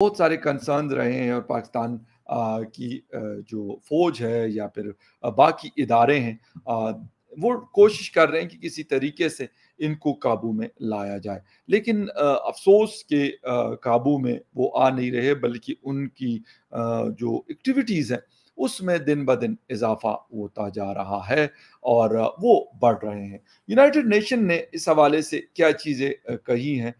बहुत सारे कंसर्न रहे हैं और पाकिस्तान की जो फौज है या फिर बाकी इदारे हैं वो कोशिश कर रहे हैं कि किसी तरीके से इनको काबू में लाया जाए लेकिन अफसोस के काबू में वो आ नहीं रहे बल्कि उनकी जो एक्टिविटीज़ हैं उसमें दिन ब दिन इजाफा होता जा रहा है और वो बढ़ रहे हैं यूनाइटेड नेशन ने इस हवाले से क्या चीज़ें कही हैं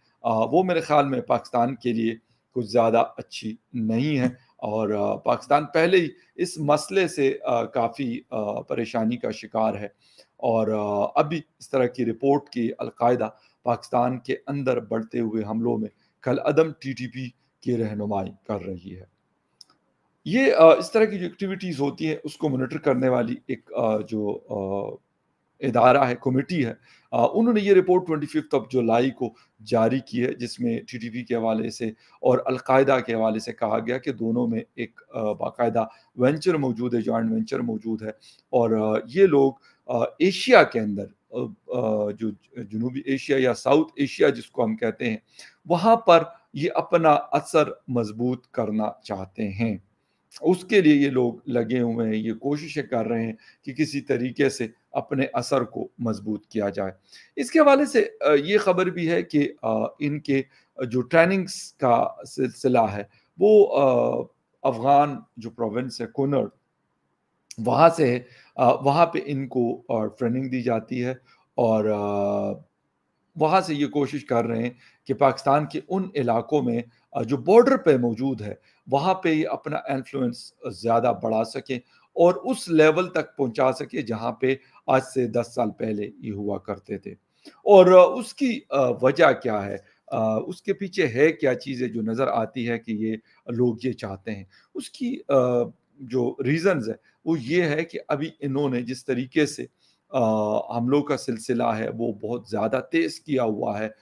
वो मेरे ख्याल में पाकिस्तान के लिए कुछ ज़्यादा अच्छी नहीं है और पाकिस्तान पहले ही इस मसले से काफ़ी परेशानी का शिकार है और अभी इस तरह की रिपोर्ट की अलकायदा पाकिस्तान के अंदर बढ़ते हुए हमलों में कल अदम टीटीपी की रहनुमाई कर रही है ये इस तरह की जो एक्टिविटीज़ होती हैं उसको मोनिटर करने वाली एक जो इदारा है कमेटी है उन्होंने ये report twenty fifth of July को जारी की है जिसमें टी के हवाले से और अलकायदा के हवाले से कहा गया कि दोनों में एक बाकायदा वेंचर मौजूद है जॉइंट वेंचर मौजूद है और ये लोग एशिया के अंदर जो जनूबी एशिया या साउथ एशिया जिसको हम कहते हैं वहाँ पर ये अपना असर मजबूत करना चाहते हैं उसके लिए ये लोग लगे हुए हैं ये कोशिशें कर रहे हैं कि किसी तरीके से अपने असर को मजबूत किया जाए इसके हवाले से ये खबर भी है कि इनके जो ट्रेनिंग्स का सिलसिला है वो अफगान जो प्रोविंस है कोनर वहाँ से है वहाँ पे इनको ट्रेनिंग दी जाती है और वहाँ से ये कोशिश कर रहे हैं कि पाकिस्तान के उन इलाकों में जो बॉर्डर पे मौजूद है वहाँ पे ये अपना इन्फ्लुएंस ज़्यादा बढ़ा सकें और उस लेवल तक पहुंचा सके जहां पे आज से दस साल पहले ये हुआ करते थे और उसकी वजह क्या है उसके पीछे है क्या चीज़ें जो नज़र आती है कि ये लोग ये चाहते हैं उसकी जो रीजंस है वो ये है कि अभी इन्होंने जिस तरीके से हमलों का सिलसिला है वो बहुत ज़्यादा तेज़ किया हुआ है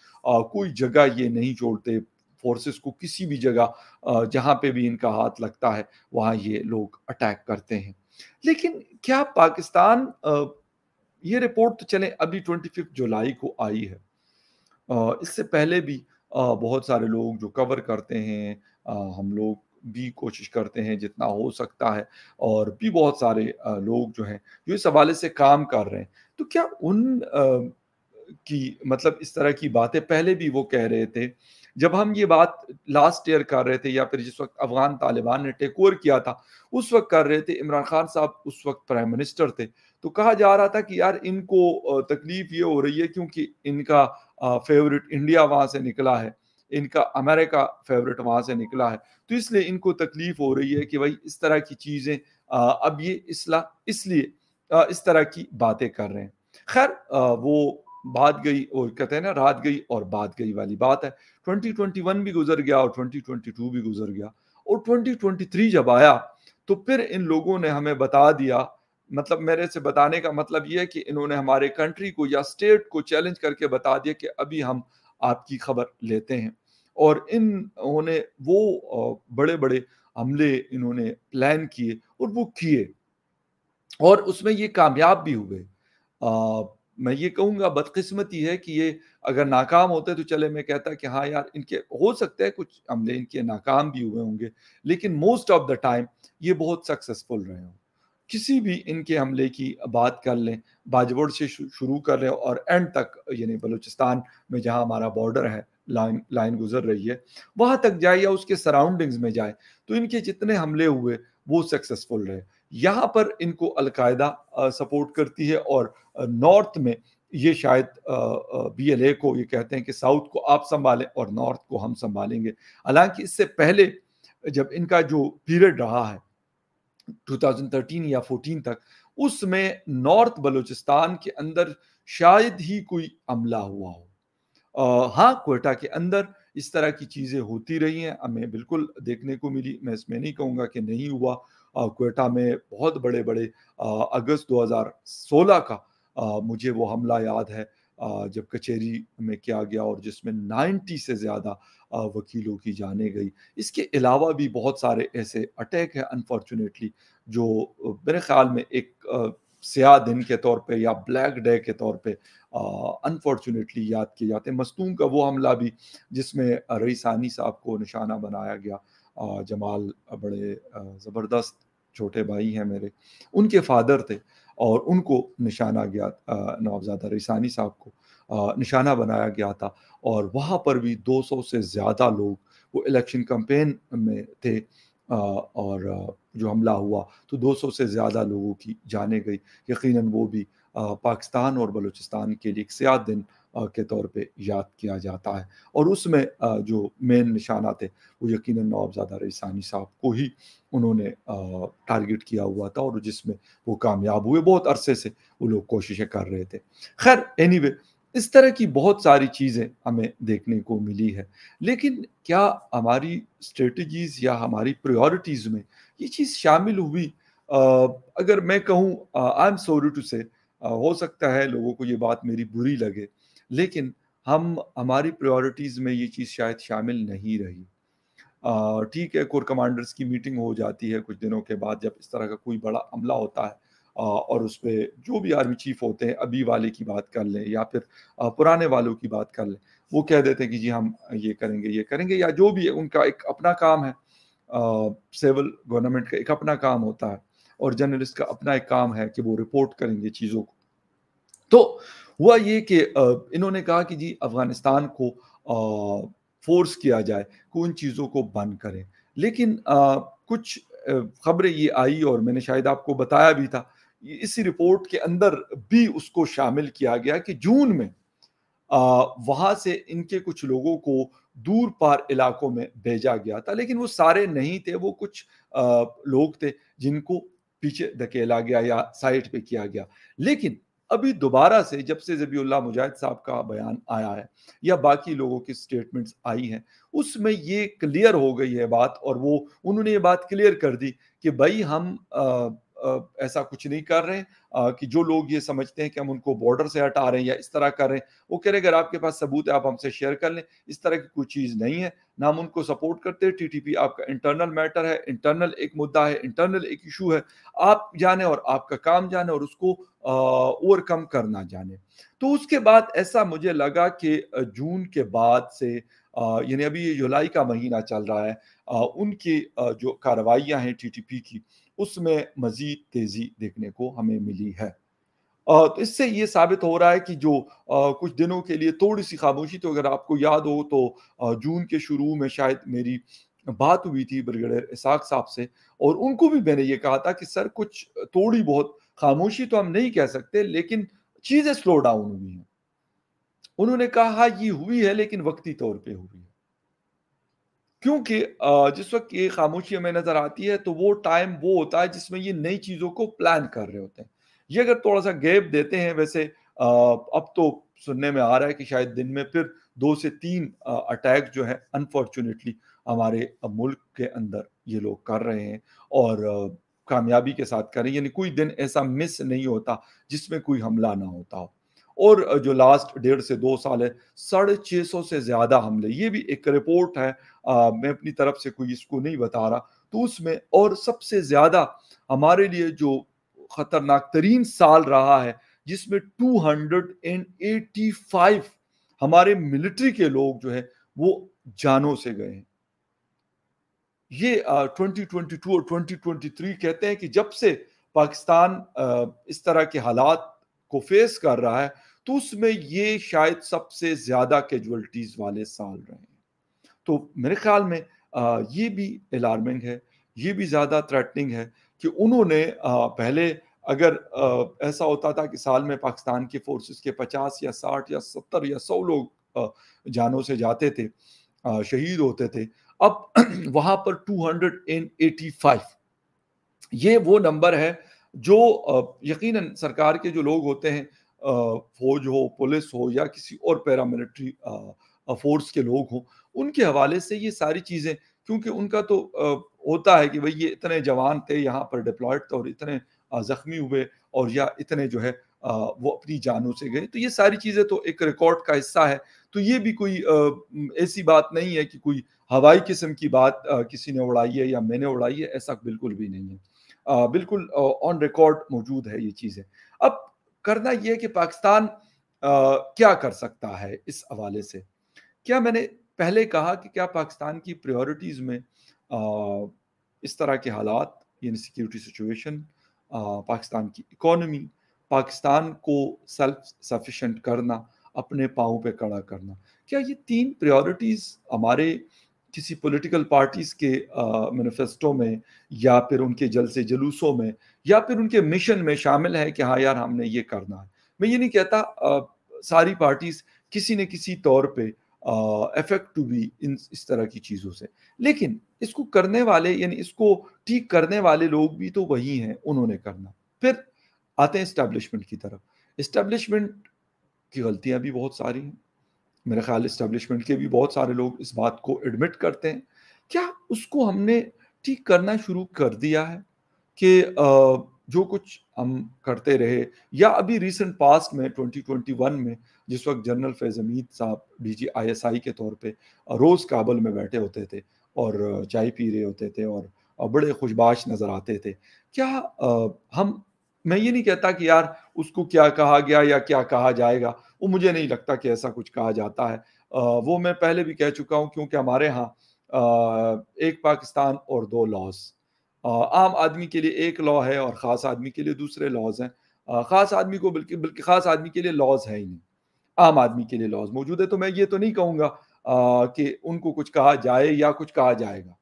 कोई जगह ये नहीं छोड़ते फोर्सेस को किसी भी जगह जहां पे भी इनका हाथ लगता है वहां ये लोग अटैक करते हैं लेकिन क्या पाकिस्तान ये रिपोर्ट तो चले अभी ट्वेंटी जुलाई को आई है इससे पहले भी बहुत सारे लोग जो कवर करते हैं हम लोग भी कोशिश करते हैं जितना हो सकता है और भी बहुत सारे लोग जो हैं जो इस हवाले से काम कर रहे हैं तो क्या उन की मतलब इस तरह की बातें पहले भी वो कह रहे थे जब हम ये बात लास्ट ईयर कर रहे थे या फिर जिस वक्त अफगान तालिबान ने टेक ओवर किया था उस वक्त कर रहे थे इमरान खान साहब उस वक्त प्राइम मिनिस्टर थे तो कहा जा रहा था कि यार इनको तकलीफ ये हो रही है क्योंकि इनका फेवरेट इंडिया वहाँ से निकला है इनका अमेरिका फेवरेट वहाँ से निकला है तो इसलिए इनको तकलीफ हो रही है कि भाई इस तरह की चीज़ें अब ये इसला इसलिए इस तरह की बातें कर रहे हैं खैर वो बात गई और कहते हैं ना रात गई और बात गई वाली बात है 2021 भी गुजर गया और 2022 भी गुजर गया और 2023 जब आया तो फिर इन लोगों ने हमें बता दिया मतलब मेरे से बताने का मतलब यह है कि इन्होंने हमारे कंट्री को या स्टेट को चैलेंज करके बता दिया कि अभी हम आपकी खबर लेते हैं और इन उन्होंने वो बड़े बड़े हमले इन्होंने प्लान किए और वो किए और उसमें ये कामयाब भी हुए मैं ये कहूँगा बदकिस्मती है कि ये अगर नाकाम होते तो चले मैं कहता कि हाँ यार इनके हो सकता है कुछ हमले इनके नाकाम भी हुए होंगे लेकिन मोस्ट ऑफ द टाइम ये बहुत सक्सेसफुल रहे हों किसी भी इनके हमले की बात कर लें बाजवड़ से शुरू कर लें और एंड तक यानी बलूचिस्तान में जहाँ हमारा बॉर्डर है लाइन लाइन गुजर रही है वहाँ तक जाए या उसके सराउंडिंग्स में जाए तो इनके जितने हमले हुए वो सक्सेसफुल रहे यहाँ पर इनको अलकायदा सपोर्ट करती है और नॉर्थ में ये शायद बी एल ए को ये कहते हैं कि साउथ को आप संभालें और नॉर्थ को हम संभालेंगे हालांकि इससे पहले जब इनका जो पीरियड रहा है 2013 या 14 तक उसमें नॉर्थ बलूचिस्तान के अंदर शायद ही कोई अमला हुआ हो हाँ कोयटा के अंदर इस तरह की चीज़ें होती रही हैं हमें बिल्कुल देखने को मिली मैं इसमें नहीं कहूँगा कि नहीं हुआ क्वेटा में बहुत बड़े बड़े अगस्त 2016 का मुझे वो हमला याद है जब कचहरी में किया गया और जिसमें 90 से ज़्यादा वकीलों की जाने गई इसके अलावा भी बहुत सारे ऐसे अटैक हैं अनफॉर्चुनेटली जो मेरे ख्याल में एक स्याह दिन के तौर पे या ब्लैक डे के तौर पे अनफॉर्चुनेटली याद किए जाते हैं मस्तूम का वो हमला भी जिसमें रईसानी साहब को निशाना बनाया गया जमाल बड़े ज़बरदस्त छोटे भाई हैं मेरे उनके फादर थे और उनको निशाना गया नवाबजादा रिसानी साहब को निशाना बनाया गया था और वहाँ पर भी 200 से ज़्यादा लोग वो इलेक्शन कम्पेन में थे और जो हमला हुआ तो 200 से ज़्यादा लोगों की जाने गई यकीनन वो भी पाकिस्तान और बलूचिस्तान के लिए एक सयाह दिन के तौर पे याद किया जाता है और उसमें जो मेन निशाना थे वो यकीन नवाबजादा रईसानी साहब को ही उन्होंने टारगेट किया हुआ था और जिसमें वो कामयाब हुए बहुत अरसे से वो लोग कोशिशें कर रहे थे खैर एनी anyway, इस तरह की बहुत सारी चीज़ें हमें देखने को मिली है लेकिन क्या हमारी स्ट्रेटजीज़ या हमारी प्रायोरिटीज़ में ये चीज़ शामिल हुई आ, अगर मैं कहूँ आई एम सॉरी टू से हो सकता है लोगों को ये बात मेरी बुरी लगे लेकिन हम हमारी प्रायोरिटीज़ में ये चीज़ शायद शामिल नहीं रही ठीक है कोर कमांडर्स की मीटिंग हो जाती है कुछ दिनों के बाद जब इस तरह का कोई बड़ा हमला होता है और उस पर जो भी आर्मी चीफ होते हैं अभी वाले की बात कर लें या फिर पुराने वालों की बात कर लें वो कह देते हैं कि जी हम ये करेंगे ये करेंगे या जो भी है उनका एक अपना काम है सिविल गवर्नमेंट का एक अपना काम होता है और जर्नलिस्ट का अपना एक काम है कि वो रिपोर्ट करेंगे चीज़ों को तो हुआ ये कि इन्होंने कहा कि जी अफगानिस्तान को फोर्स किया जाए कि उन चीज़ों को बंद करें लेकिन कुछ खबरें ये आई और मैंने शायद आपको बताया भी था इसी रिपोर्ट के अंदर भी उसको शामिल किया गया कि जून में वहाँ से इनके कुछ लोगों को दूर पार इलाकों में भेजा गया था लेकिन वो सारे नहीं थे वो कुछ लोग थे जिनको पीछे धकेला गया या साइड पे किया गया लेकिन अभी दोबारा से जब से जबीउल्ला मुजाहिद साहब का बयान आया है या बाकी लोगों की स्टेटमेंट्स आई हैं उसमें ये क्लियर हो गई है बात और वो उन्होंने ये बात क्लियर कर दी कि भाई हम ऐसा कुछ नहीं कर रहे कि जो लोग ये समझते हैं कि हम उनको बॉर्डर से हटा रहे हैं या इस तरह कर रहे हैं वो कह रहे अगर आपके पास सबूत है आप हमसे शेयर कर लें इस तरह की कोई चीज़ नहीं है ना हम उनको सपोर्ट करते पी आपका इंटरनल मैटर है इंटरनल एक मुद्दा है इंटरनल एक इशू है आप जाने और आपका काम जाने और उसको ओवरकम करना जाने तो उसके बाद ऐसा मुझे लगा कि जून के बाद से यानी अभी ये जुलाई का महीना चल रहा है आ, उनकी आ, जो कार्रवाइयाँ हैं पी की उसमें मजीद तेजी देखने को हमें मिली है तो इससे ये साबित हो रहा है कि जो कुछ दिनों के लिए थोड़ी सी खामोशी तो अगर आपको याद हो तो जून के शुरू में शायद मेरी बात हुई थी ब्रिगेडियर इसाक साहब से और उनको भी मैंने ये कहा था कि सर कुछ थोड़ी बहुत खामोशी तो हम नहीं कह सकते लेकिन चीज़ें स्लो डाउन हुई हैं उन्होंने कहा हाँ, ये हुई है लेकिन वक्ती तौर पे हुई है क्योंकि जिस वक्त ये खामोशी हमें नजर आती है तो वो टाइम वो होता है जिसमें ये नई चीजों को प्लान कर रहे होते हैं ये अगर थोड़ा सा गैप देते हैं वैसे अब तो सुनने में आ रहा है कि शायद दिन में फिर दो से तीन अटैक जो है अनफॉर्चुनेटली हमारे मुल्क के अंदर ये लोग कर रहे हैं और कामयाबी के साथ कर हैं यानी कोई दिन ऐसा मिस नहीं होता जिसमें कोई हमला ना होता हो और जो लास्ट डेढ़ से दो साल है साढ़े छः सौ से ज़्यादा हमले ये भी एक रिपोर्ट है आ, मैं अपनी तरफ से कोई इसको नहीं बता रहा तो उसमें और सबसे ज़्यादा हमारे लिए जो खतरनाक तरीन साल रहा है जिसमें 285 हमारे मिलिट्री के लोग जो है वो जानों से गए हैं ये आ, 2022 और 2023 कहते हैं कि जब से पाकिस्तान आ, इस तरह के हालात को फेस कर रहा है तो उसमें ये शायद सबसे ज़्यादा कैजुअलिटीज़ वाले साल रहे हैं तो मेरे ख्याल में ये भी अलार्मिंग है ये भी ज़्यादा थ्रेटनिंग है कि उन्होंने पहले अगर ऐसा होता था कि साल में पाकिस्तान की फोर्सेस के 50 या 60 या 70 या 100 लोग जानों से जाते थे शहीद होते थे अब वहाँ पर टू फाइव ये वो नंबर है जो यकीनन सरकार के जो लोग होते हैं फौज हो पुलिस हो या किसी और पैरामिलिट्री फोर्स के लोग हों उनके हवाले से ये सारी चीज़ें क्योंकि उनका तो होता है कि भाई ये इतने जवान थे यहाँ पर डिप्लॉयड थे और इतने ज़ख्मी हुए और या इतने जो है वो अपनी जानों से गए तो ये सारी चीज़ें तो एक रिकॉर्ड का हिस्सा है तो ये भी कोई ऐसी बात नहीं है कि कोई हवाई किस्म की बात किसी ने उड़ाई है या मैंने उड़ाई है ऐसा बिल्कुल भी नहीं है बिल्कुल ऑन रिकॉर्ड मौजूद है ये चीज़ें अब करना यह कि पाकिस्तान आ, क्या कर सकता है इस हवाले से क्या मैंने पहले कहा कि क्या पाकिस्तान की प्रायोरिटीज़ में आ, इस तरह के हालात यानी सिक्योरिटी सिचुएशन पाकिस्तान की इकोनॉमी पाकिस्तान को सेल्फ सफिशेंट करना अपने पाँव पे खड़ा करना क्या ये तीन प्रायोरिटीज़ हमारे किसी पॉलिटिकल पार्टीज के मैनिफेस्टो में या फिर उनके जलसे जलूसों में या फिर उनके मिशन में शामिल है कि हाँ यार हमने ये करना है मैं ये नहीं कहता आ, सारी पार्टीज किसी न किसी तौर पे एफेक्ट टू बी इन इस तरह की चीज़ों से लेकिन इसको करने वाले यानी इसको ठीक करने वाले लोग भी तो वही हैं उन्होंने करना फिर आते हैं इस्टेब्लिशमेंट की तरफ इस्टेब्लिशमेंट की गलतियां भी बहुत सारी हैं मेरे ख्याल इस्टेब्लिशमेंट के भी बहुत सारे लोग इस बात को एडमिट करते हैं क्या उसको हमने ठीक करना शुरू कर दिया है कि जो कुछ हम करते रहे या अभी रिसेंट पास्ट में 2021 में जिस वक्त जनरल फैज़ हमीद साहब डी आई के तौर पे रोज़ काबल में बैठे होते थे और चाय पी रहे होते थे और बड़े खुशबाश नज़र आते थे क्या हम मैं ये नहीं कहता कि यार उसको क्या कहा गया या क्या कहा जाएगा वो मुझे नहीं लगता कि ऐसा कुछ कहा जाता है वो मैं पहले भी कह चुका हूँ क्योंकि हमारे यहाँ एक पाकिस्तान और दो लॉज आम आदमी के लिए एक लॉ है और ख़ास आदमी के लिए दूसरे लॉज हैं ख़ास आदमी को बल्कि बल्कि ख़ास आदमी के लिए लॉज है ही नहीं आम आदमी के लिए लॉज मौजूद है तो मैं ये तो नहीं कहूँगा कि उनको कुछ कहा जाए या कुछ कहा जाएगा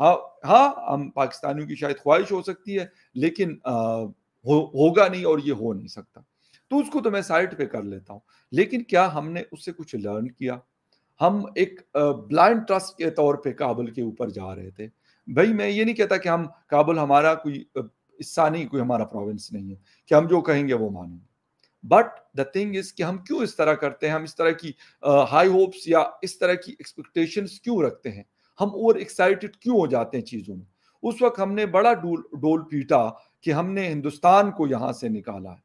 हाँ हाँ हम पाकिस्तानियों की शायद ख्वाहिश हो सकती है लेकिन हो, होगा नहीं और ये हो नहीं सकता तो उसको तो मैं साइड पे कर लेता हूँ लेकिन क्या हमने उससे कुछ लर्न किया हम एक ब्लाइंड ट्रस्ट के तौर पे काबुल के ऊपर जा रहे थे भाई मैं ये नहीं कहता कि हम काबुल हमारा कोई हिस्सा नहीं कोई हमारा प्रोविंस नहीं है कि हम जो कहेंगे वो मानेंगे बट द थिंग इज कि हम क्यों इस तरह करते हैं हम इस तरह की हाई uh, होप्स या इस तरह की एक्सपेक्टेशन क्यों रखते हैं हम ओवर एक्साइटेड क्यों हो जाते हैं चीज़ों में उस वक्त हमने बड़ा डोल पीटा कि हमने हिंदुस्तान को यहां से निकाला है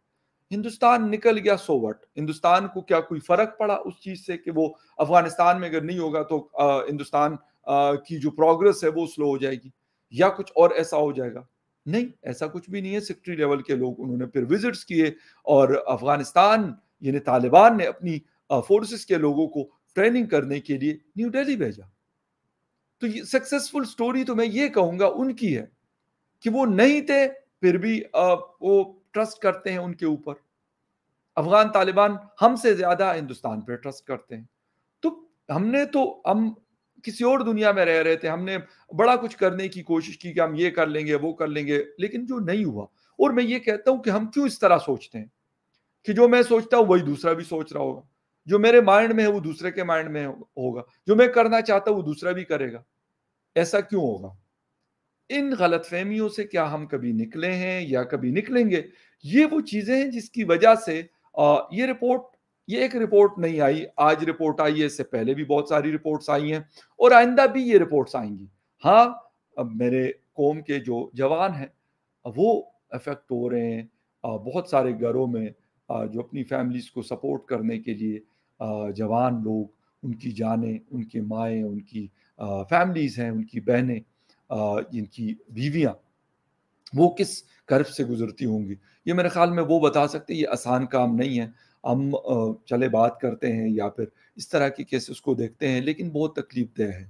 हिंदुस्तान निकल गया सोवट हिंदुस्तान को क्या कोई फर्क पड़ा उस चीज से कि वो अफगानिस्तान में अगर नहीं होगा तो हिंदुस्तान की जो प्रोग्रेस है वो स्लो हो जाएगी या कुछ और ऐसा हो जाएगा नहीं ऐसा कुछ भी नहीं है सेक्रेटरी लेवल के लोग उन्होंने फिर विजिट्स किए और अफगानिस्तान यानी तालिबान ने अपनी फोर्सेस के लोगों को ट्रेनिंग करने के लिए न्यू दिल्ली भेजा तो ये सक्सेसफुल स्टोरी तो मैं ये कहूंगा उनकी है कि वो नहीं थे फिर भी वो ट्रस्ट करते हैं उनके ऊपर अफगान तालिबान हमसे ज्यादा हिंदुस्तान पर ट्रस्ट करते हैं तो हमने तो हम किसी और दुनिया में रह रहे थे हमने बड़ा कुछ करने की कोशिश की कि हम ये कर लेंगे वो कर लेंगे लेकिन जो नहीं हुआ और मैं ये कहता हूं कि हम क्यों इस तरह सोचते हैं कि जो मैं सोचता हूँ वही दूसरा भी सोच रहा होगा जो मेरे माइंड में है वो दूसरे के माइंड में होगा जो मैं करना चाहता हूँ वो दूसरा भी करेगा ऐसा क्यों होगा इन गलत फहमियों से क्या हम कभी निकले हैं या कभी निकलेंगे ये वो चीज़ें हैं जिसकी वजह से ये रिपोर्ट ये एक रिपोर्ट नहीं आई आज रिपोर्ट आई है इससे पहले भी बहुत सारी रिपोर्ट्स आई हैं और आइंदा भी ये रिपोर्ट्स आएंगी हाँ अब मेरे कौम के जो जवान हैं वो अफेक्ट हो रहे हैं बहुत सारे घरों में जो अपनी फैमिलीज़ को सपोर्ट करने के लिए जवान लोग उनकी जानें उनके माएँ उनकी फैमिलीज़ हैं उनकी बहनें इनकी बीवियाँ वो किस कर्व से गुजरती होंगी ये मेरे ख्याल में वो बता सकते ये आसान काम नहीं है हम चले बात करते हैं या फिर इस तरह के केसेस को देखते हैं लेकिन बहुत तकलीफ दह है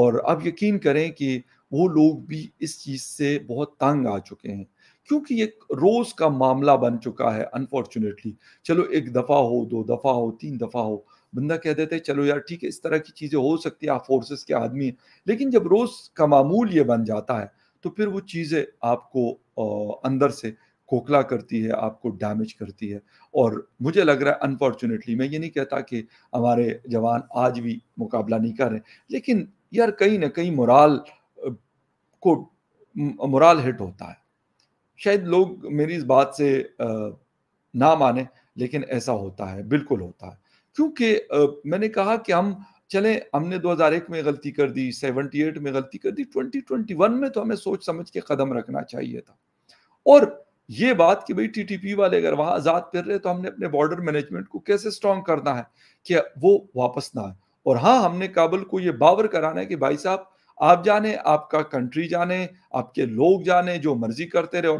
और आप यकीन करें कि वो लोग भी इस चीज़ से बहुत तंग आ चुके हैं क्योंकि ये रोज़ का मामला बन चुका है अनफॉर्चुनेटली चलो एक दफ़ा हो दो दफ़ा हो तीन दफ़ा हो बंदा कह देता है चलो यार ठीक है इस तरह की चीज़ें हो सकती है आप फोर्सेस के आदमी हैं लेकिन जब रोज़ का मामूल ये बन जाता है तो फिर वो चीज़ें आपको अंदर से खोखला करती है आपको डैमेज करती है और मुझे लग रहा है अनफॉर्चुनेटली मैं ये नहीं कहता कि हमारे जवान आज भी मुकाबला नहीं कर रहे लेकिन यार कहीं ना कहीं मुराल को मुराल हिट होता है शायद लोग मेरी इस बात से ना माने लेकिन ऐसा होता है बिल्कुल होता है क्योंकि मैंने कहा कि हम चले हमने 2001 में गलती कर दी 78 में गलती कर दी 2021 में तो हमें सोच समझ के कदम रखना चाहिए था और ये बात कि भाई टीटीपी वाले अगर वहां आजाद फिर रहे तो हमने अपने बॉर्डर मैनेजमेंट को कैसे स्ट्रांग करना है कि वो वापस ना आए और हाँ हमने काबुल को ये बावर कराना है कि भाई साहब आप जाने आपका कंट्री जाने आपके लोग जाने जो मर्जी करते रहे